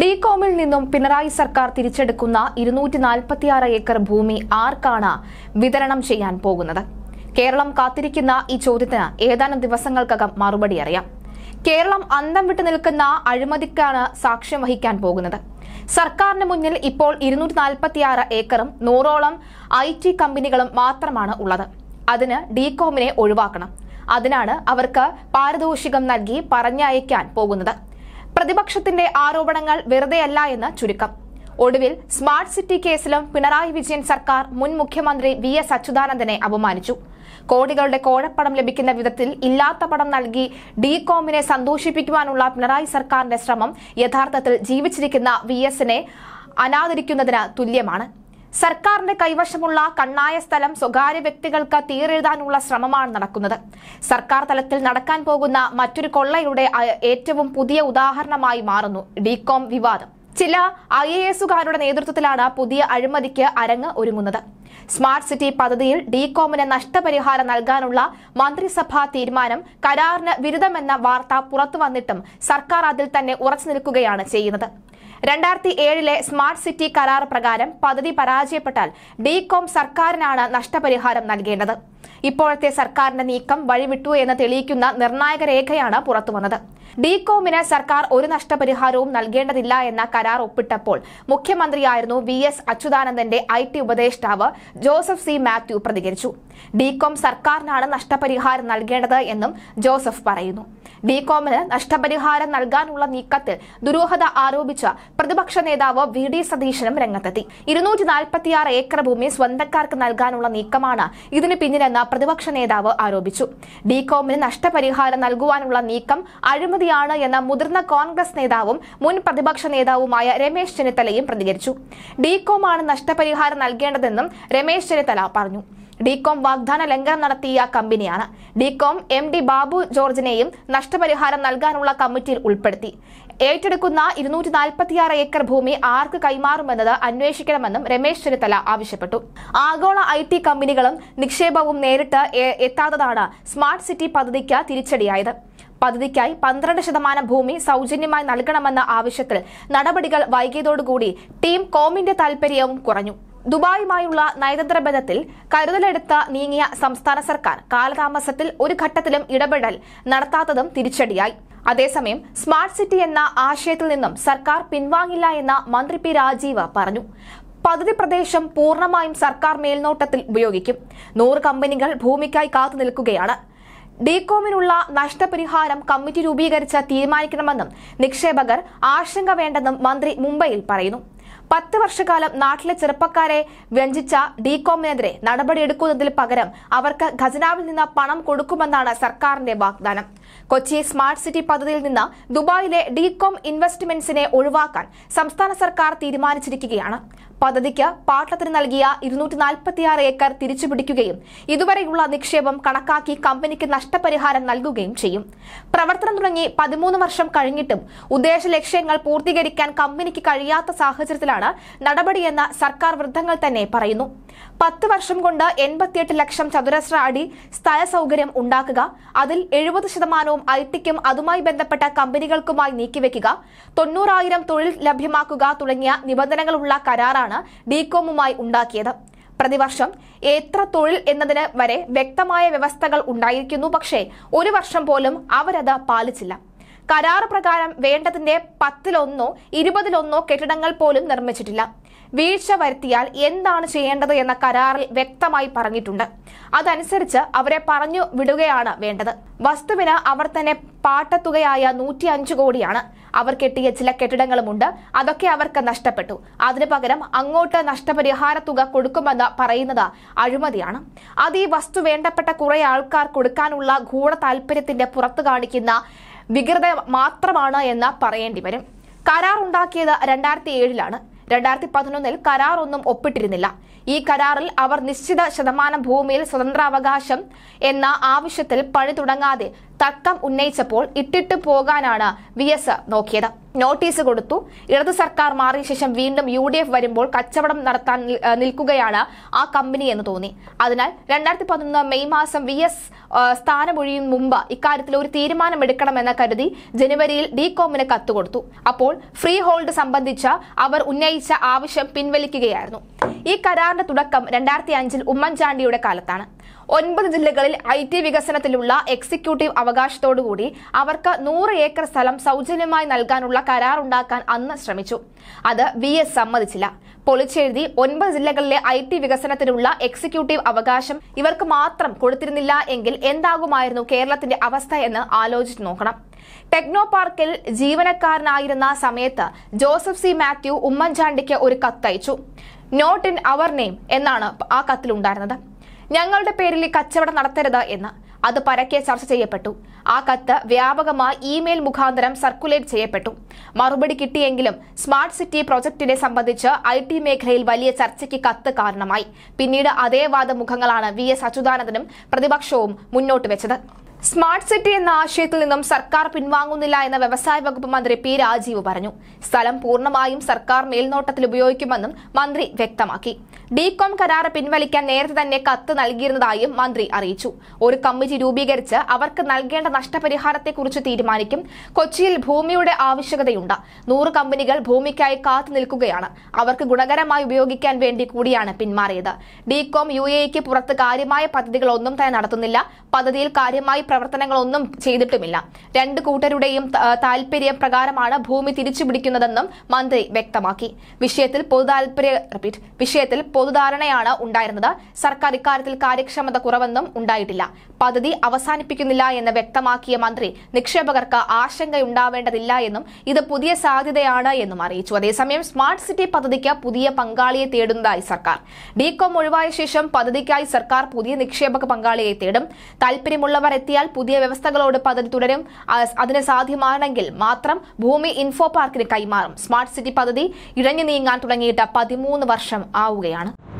ലീകോമിൽ നിന്നും പിണറായി സർക്കാർ തിരിച്ചെടുക്കുന്ന ഇരുന്നൂറ്റി നാൽപ്പത്തിയാറ് ഏക്കർ ഭൂമി ആർക്കാണ് വിതരണം ചെയ്യാൻ പോകുന്നത് കേരളം കാത്തിരിക്കുന്ന ഈ ചോദ്യത്തിന് ഏതാനും ദിവസങ്ങൾക്കകം മറുപടി അറിയാം കേരളം അന്തം വിട്ടു നിൽക്കുന്ന അഴിമതിക്കാണ് സാക്ഷ്യം വഹിക്കാൻ പോകുന്നത് സർക്കാരിന് മുന്നിൽ ഇപ്പോൾ ഇരുന്നൂറ്റി നാൽപ്പത്തിയാറ് ഏക്കറും നൂറോളം ഐ ടി കമ്പനികളും മാത്രമാണ് ഉള്ളത് അതിന് ഡികോമിനെ ഒഴിവാക്കണം അതിനാണ് അവർക്ക് പാരിതോഷികം നൽകി പറഞ്ഞയക്കാൻ പോകുന്നത് പ്രതിപക്ഷത്തിന്റെ ആരോപണങ്ങൾ വെറുതെയല്ല എന്ന് ചുരുക്കം ഒടുവിൽ സ്മാർട്ട് സിറ്റി കേസിലും പിണറായി വിജയൻ സർക്കാർ മുൻ മുഖ്യമന്ത്രി വി എസ് അച്യുതാനന്ദനെ അപമാനിച്ചു കോടികളുടെ കോഴപ്പണം ലഭിക്കുന്ന വിധത്തിൽ ഇല്ലാത്ത പണം നൽകി ഡി കോമിനെ സന്തോഷിപ്പിക്കുവാനുള്ള പിണറായി സർക്കാരിന്റെ ശ്രമം യഥാർത്ഥത്തിൽ ജീവിച്ചിരിക്കുന്ന വി എസിനെ അനാദരിക്കുന്നതിന് തുല്യമാണ് സർക്കാരിന്റെ കൈവശമുള്ള കണ്ണായ സ്ഥലം സ്വകാര്യ വ്യക്തികൾക്ക് തീരെഴുതാനുള്ള ശ്രമമാണ് നടക്കുന്നത് സർക്കാർ തലത്തിൽ നടക്കാൻ പോകുന്ന മറ്റൊരു കൊള്ളയുടെ ഏറ്റവും പുതിയ ഉദാഹരണമായി മാറുന്നു ഡികോം വിവാദം ചില ഐ എ എസുകാരുടെ നേതൃത്വത്തിലാണ് പുതിയ അഴിമതിക്ക് അരങ്ങ് ഒരുങ്ങുന്നത് സ്മാർട്ട് സിറ്റി പദ്ധതിയിൽ ഡികോമിന് നഷ്ടപരിഹാരം നൽകാനുള്ള മന്ത്രിസഭാ തീരുമാനം കരാറിന് വിരുദ്ധമെന്ന വാർത്ത പുറത്തുവന്നിട്ടും സർക്കാർ അതിൽ തന്നെ ഉറച്ചു നിൽക്കുകയാണ് ചെയ്യുന്നത് രണ്ടായിരത്തി ഏഴിലെ സ്മാർട്ട് സിറ്റി കരാർ പ്രകാരം പദ്ധതി പരാജയപ്പെട്ടാൽ ഡീകോം സർക്കാരിനാണ് നഷ്ടപരിഹാരം നൽകേണ്ടത് ഇപ്പോഴത്തെ സർക്കാരിന്റെ നീക്കം വഴിവിട്ടു എന്ന് തെളിയിക്കുന്ന നിർണായക രേഖയാണ് പുറത്തുവന്നത് ഡികോമിന് സർക്കാർ ഒരു നഷ്ടപരിഹാരവും നൽകേണ്ടതില്ല എന്ന കരാർ ഒപ്പിട്ടപ്പോൾ മുഖ്യമന്ത്രിയായിരുന്നു വി എസ് അച്യുതാനന്ദന്റെ ഐ ടി ഉപദേഷ്ടാവ് ജോസഫ് സി മാത്യു പ്രതികരിച്ചു ഡികോം സർക്കാരിനാണ് നഷ്ടപരിഹാരം നൽകേണ്ടത് എന്നും ജോസഫ് പറയുന്നു ഡികോമിന് നഷ്ടപരിഹാരം നൽകാനുള്ള നീക്കത്തിൽ ദുരൂഹത ആരോപിച്ച പ്രതിപക്ഷ നേതാവ് വി ഡി സതീശനും രംഗത്തെത്തി ഇരുന്നൂറ്റി നാൽപ്പത്തിയാറ് ഏക്കർ ഭൂമി സ്വന്തക്കാർക്ക് നൽകാനുള്ള നീക്കമാണ് ഇതിന് പിന്നിലെ നടത്തിയെന്ന് പ്രതിപക്ഷ നേതാവ് ആരോപിച്ചു ഡികോമിന് നഷ്ടപരിഹാരം നൽകുവാനുള്ള നീക്കം അഴിമതിയാണ് എന്ന് മുതിർന്ന കോൺഗ്രസ് നേതാവും മുൻ പ്രതിപക്ഷ നേതാവുമായ രമേശ് ചെന്നിത്തലയും പ്രതികരിച്ചു ഡികോമാണ് നഷ്ടപരിഹാരം നൽകേണ്ടതെന്നും രമേശ് ചെന്നിത്തല പറഞ്ഞു ഡികോം വാഗ്ദാന ലംഘനം നടത്തിയ കമ്പനിയാണ് ഡികോം എം ഡി ബാബു ജോർജിനെയും നഷ്ടപരിഹാരം നൽകാനുള്ള കമ്മിറ്റിയിൽ ഉൾപ്പെടുത്തി ഏറ്റെടുക്കുന്ന ഇരുന്നൂറ്റി നാൽപ്പത്തിയാറ് ഏക്കർ ഭൂമി ആർക്ക് കൈമാറുമെന്നത് അന്വേഷിക്കണമെന്നും രമേശ് ചെന്നിത്തല ആവശ്യപ്പെട്ടു ആഗോള ഐ ടി കമ്പനികളും നിക്ഷേപവും നേരിട്ട് എത്താത്തതാണ് സ്മാർട്ട് സിറ്റി പദ്ധതിക്ക് തിരിച്ചടിയായത് പദ്ധതിക്കായി പന്ത്രണ്ട് ശതമാനം ഭൂമി സൗജന്യമായി നൽകണമെന്ന ആവശ്യത്തിൽ നടപടികൾ വൈകിയതോടുകൂടി ടീം കോമിന്റെ താൽപര്യവും കുറഞ്ഞു ദുബായുമായുള്ള നയതന്ത്ര ബന്ധത്തിൽ കരുതലെടുത്ത് നീങ്ങിയ സംസ്ഥാന സർക്കാർ കാലതാമസത്തിൽ ഒരു ഘട്ടത്തിലും ഇടപെടൽ നടത്താത്തതും തിരിച്ചടിയായി അതേസമയം സ്മാർട്ട് സിറ്റി എന്ന ആശയത്തിൽ നിന്നും സർക്കാർ പിൻവാങ്ങില്ല എന്ന മന്ത്രി പി രാജീവ പറഞ്ഞു പദ്ധതി പ്രദേശം പൂർണ്ണമായും സർക്കാർ മേൽനോട്ടത്തിൽ ഉപയോഗിക്കും നൂറ് കമ്പനികൾ ഭൂമിക്കായി കാത്തു നിൽക്കുകയാണ് നഷ്ടപരിഹാരം കമ്മിറ്റി രൂപീകരിച്ച് തീരുമാനിക്കണമെന്നും നിക്ഷേപകർ ആശങ്ക വേണ്ടെന്നും മന്ത്രി മുംബൈയിൽ പറയുന്നു പത്ത് വർഷക്കാലം നാട്ടിലെ ചെറുപ്പക്കാരെ വ്യഞ്ജിച്ച ഡികോമിനെതിരെ നടപടിയെടുക്കുന്നതിന് പകരം അവർക്ക് ഖജനാവിൽ നിന്ന് പണം കൊടുക്കുമെന്നാണ് സർക്കാരിന്റെ വാഗ്ദാനം കൊച്ചി സ്മാർട്ട് സിറ്റി പദ്ധതിയിൽ നിന്ന് ദുബായിലെ ഡികോം ഇൻവെസ്റ്റ്മെന്റ്സിനെ ഒഴിവാക്കാൻ സംസ്ഥാന സർക്കാർ തീരുമാനിച്ചിരിക്കുകയാണ് പദ്ധതിക്ക് പാട്ടത്തിന് നൽകിയ ഇരുന്നൂറ്റി നാൽപ്പത്തിയാറ് ഏക്കർ തിരിച്ചുപിടിക്കുകയും ഇതുവരെയുള്ള നിക്ഷേപം കണക്കാക്കി കമ്പനിക്ക് നഷ്ടപരിഹാരം നൽകുകയും ചെയ്യും പ്രവർത്തനം തുടങ്ങി പതിമൂന്ന് വർഷം കഴിഞ്ഞിട്ടും ഉദ്ദേശ ലക്ഷ്യങ്ങൾ പൂർത്തീകരിക്കാൻ കമ്പനിക്ക് കഴിയാത്ത സാഹചര്യത്തിലാണ് തടയാനാണ് നടപടിയെന്ന് സർക്കാർ വൃദ്ധങ്ങൾ തന്നെ പറയുന്നു പത്ത് വർഷം കൊണ്ട് എൺപത്തിയെട്ട് ലക്ഷം ചതുരശ്ര അടി സ്ഥല സൗകര്യം ഉണ്ടാക്കുക അതിൽ എഴുപത് ശതമാനവും ഐ ടിക്കും അതുമായി ബന്ധപ്പെട്ട കമ്പനികൾക്കുമായി നീക്കിവെക്കുക തൊണ്ണൂറായിരം തൊഴിൽ ലഭ്യമാക്കുക തുടങ്ങിയ നിബന്ധനകളുള്ള കരാറാണ് ഡികോമുമായി ഉണ്ടാക്കിയത് പ്രതിവർഷം എത്ര തൊഴിൽ എന്നതിന് വരെ വ്യക്തമായ വ്യവസ്ഥകൾ ഉണ്ടായിരിക്കുന്നു പക്ഷേ ഒരു വർഷം പോലും അവരത് പാലിച്ചില്ല കരാർ പ്രകാരം വേണ്ടതിന്റെ പത്തിലൊന്നോ ഇരുപതിലൊന്നോ കെട്ടിടങ്ങൾ പോലും നിർമ്മിച്ചിട്ടില്ല വീഴ്ച വരുത്തിയാൽ എന്താണ് ചെയ്യേണ്ടത് എന്ന കരാറിൽ വ്യക്തമായി പറഞ്ഞിട്ടുണ്ട് അതനുസരിച്ച് അവരെ പറഞ്ഞു വിടുകയാണ് വേണ്ടത് വസ്തുവിന് അവർ തന്നെ പാട്ടത്തുകയായ നൂറ്റി അഞ്ച് കോടിയാണ് അവർ കെട്ടിയ ചില കെട്ടിടങ്ങളുമുണ്ട് അതൊക്കെ അവർക്ക് നഷ്ടപ്പെട്ടു അതിനു പകരം അങ്ങോട്ട് നഷ്ടപരിഹാര തുക കൊടുക്കുമെന്ന് പറയുന്നത് അഴിമതിയാണ് അത് ഈ വസ്തു വേണ്ടപ്പെട്ട കുറെ ആൾക്കാർ കൊടുക്കാനുള്ള ഗൂഢ താല്പര്യത്തിന്റെ പുറത്തു കാണിക്കുന്ന വികൃത മാത്രമാണ് എന്ന് പറയേണ്ടി വരും കരാർ ഉണ്ടാക്കിയത് രണ്ടായിരത്തി ഏഴിലാണ് രണ്ടായിരത്തി പതിനൊന്നിൽ കരാർ ഒന്നും ഒപ്പിട്ടിരുന്നില്ല ഈ കരാറിൽ അവർ നിശ്ചിത ശതമാനം ഭൂമിയിൽ സ്വതന്ത്രാവകാശം എന്ന ആവശ്യത്തിൽ പണി തുടങ്ങാതെ തക്കം ഉന്നയിച്ചപ്പോൾ ഇട്ടിട്ട് പോകാനാണ് വി എസ് നോക്കിയത് നോട്ടീസ് കൊടുത്തു ഇടതു സർക്കാർ മാറിയ ശേഷം വീണ്ടും യു ഡി എഫ് വരുമ്പോൾ കച്ചവടം നടത്താൻ നിൽക്കുകയാണ് ആ കമ്പനി എന്ന് തോന്നി അതിനാൽ രണ്ടായിരത്തി പതിനൊന്ന് മെയ് മാസം വി എസ് സ്ഥാനമൊഴിയും മുമ്പ് ഇക്കാര്യത്തിൽ ഒരു തീരുമാനമെടുക്കണമെന്ന് കരുതി ജനുവരിയിൽ ഡികോമിന് കത്ത് കൊടുത്തു അപ്പോൾ ഫ്രീ ഹോൾഡ് സംബന്ധിച്ച അവർ ഉന്നയിച്ച ആവശ്യം പിൻവലിക്കുകയായിരുന്നു ഈ കരാറിന്റെ തുടക്കം രണ്ടായിരത്തി അഞ്ചിൽ ഉമ്മൻചാണ്ടിയുടെ കാലത്താണ് ഒൻപത് ജില്ലകളിൽ ഐ ടി വികസനത്തിലുള്ള എക്സിക്യൂട്ടീവ് അവകാശത്തോടുകൂടി അവർക്ക് നൂറ് ഏക്കർ സ്ഥലം സൗജന്യമായി നൽകാനുള്ള കരാറുണ്ടാക്കാൻ അന്ന് ശ്രമിച്ചു അത് വി എസ് സമ്മതിച്ചില്ല പൊളിച്ചെഴുതി ഒൻപത് ജില്ലകളിലെ ഐ ടി വികസനത്തിനുള്ള എക്സിക്യൂട്ടീവ് അവകാശം ഇവർക്ക് മാത്രം കൊടുത്തിരുന്നില്ല എങ്കിൽ എന്താകുമായിരുന്നു കേരളത്തിന്റെ അവസ്ഥ എന്ന് ആലോചിച്ചു നോക്കണം ടെക്നോ പാർക്കിൽ ജീവനക്കാരനായിരുന്ന സമയത്ത് ജോസഫ് സി മാത്യു ഉമ്മൻചാണ്ടിക്ക് ഒരു കത്തയച്ചു നോട്ട് ഇൻ അവർ നെയിം എന്നാണ് ആ കത്തിലുണ്ടായിരുന്നത് ഞങ്ങളുടെ പേരിൽ കച്ചവടം നടത്തരുത് എന്ന് അത് പരക്കെ ചർച്ച ചെയ്യപ്പെട്ടു ആ കത്ത് വ്യാപകമായി ഇമെയിൽ മുഖാന്തരം സർക്കുലേറ്റ് ചെയ്യപ്പെട്ടു മറുപടി കിട്ടിയെങ്കിലും സ്മാർട്ട് സിറ്റി പ്രോജക്റ്റിനെ സംബന്ധിച്ച് ഐ ടി മേഖലയിൽ വലിയ ചർച്ചയ്ക്ക് കത്ത് കാരണമായി പിന്നീട് അതേ വാദമുഖങ്ങളാണ് വി എസ് അച്യുതാനന്ദനും പ്രതിപക്ഷവും മുന്നോട്ട് വെച്ചത് സ്മാർട്ട് സിറ്റി എന്ന ആശയത്തിൽ നിന്നും സർക്കാർ പിൻവാങ്ങുന്നില്ല എന്ന വ്യവസായ വകുപ്പ് മന്ത്രി പി രാജീവ് പറഞ്ഞു സ്ഥലം പൂർണ്ണമായും സർക്കാർ മേൽനോട്ടത്തിൽ ഉപയോഗിക്കുമെന്നും മന്ത്രി വ്യക്തമാക്കി ഡികോം കരാർ പിൻവലിക്കാൻ നേരത്തെ തന്നെ കത്ത് നൽകിയിരുന്നതായും മന്ത്രി അറിയിച്ചു ഒരു കമ്മിറ്റി രൂപീകരിച്ച് അവർക്ക് നൽകേണ്ട നഷ്ടപരിഹാരത്തെക്കുറിച്ച് തീരുമാനിക്കും കൊച്ചിയിൽ ഭൂമിയുടെ ആവശ്യകതയുണ്ട് നൂറ് കമ്പനികൾ ഭൂമിക്കായി കാത്തു നിൽക്കുകയാണ് അവർക്ക് ഗുണകരമായി ഉപയോഗിക്കാൻ വേണ്ടി കൂടിയാണ് പിന്മാറിയത് ഡികോം യു എക്ക് പുറത്ത് കാര്യമായ പദ്ധതികളൊന്നും തന്നെ നടത്തുന്നില്ല പദ്ധതിയിൽ കാര്യമായി പ്രവർത്തനങ്ങളൊന്നും ചെയ്തിട്ടുമില്ല രണ്ട് കൂട്ടരുടെയും താൽപര്യ പ്രകാരമാണ് ഭൂമി തിരിച്ചുപിടിക്കുന്നതെന്നും മന്ത്രി വ്യക്തമാക്കി വിഷയത്തിൽ പൊതുതാൽപര്യ റിപ്പീറ്റ് വിഷയത്തിൽ പൊതുധാരണയാണ് ഉണ്ടായിരുന്നത് സർക്കാർ ഇക്കാര്യത്തിൽ കാര്യക്ഷമത കുറവെന്നും ഉണ്ടായിട്ടില്ല പദ്ധതി അവസാനിപ്പിക്കുന്നില്ല എന്ന് വ്യക്തമാക്കിയ മന്ത്രി നിക്ഷേപകർക്ക് ആശങ്കയുണ്ടാവേണ്ടതില്ല എന്നും ഇത് പുതിയ സാധ്യതയാണ് എന്നും അറിയിച്ചു അതേസമയം സ്മാർട്ട് സിറ്റി പദ്ധതിക്ക് പുതിയ പങ്കാളിയെ തേടുന്നതായി സർക്കാർ കോം ഒഴിവായ ശേഷം പദ്ധതിക്കായി സർക്കാർ പുതിയ നിക്ഷേപക പങ്കാളിയെ തേടും താൽപര്യമുള്ളവർ എത്തിയ നൽകിയാൽ പുതിയ വ്യവസ്ഥകളോട് പദ്ധതി തുടരും അതിന് സാധ്യമാണെങ്കിൽ മാത്രം ഭൂമി ഇൻഫോ പാർക്കിന് കൈമാറും സ്മാർട്ട് സിറ്റി പദ്ധതി ഇഴഞ്ഞു നീങ്ങാൻ തുടങ്ങിയിട്ട് പതിമൂന്ന് വർഷം ആവുകയാണ്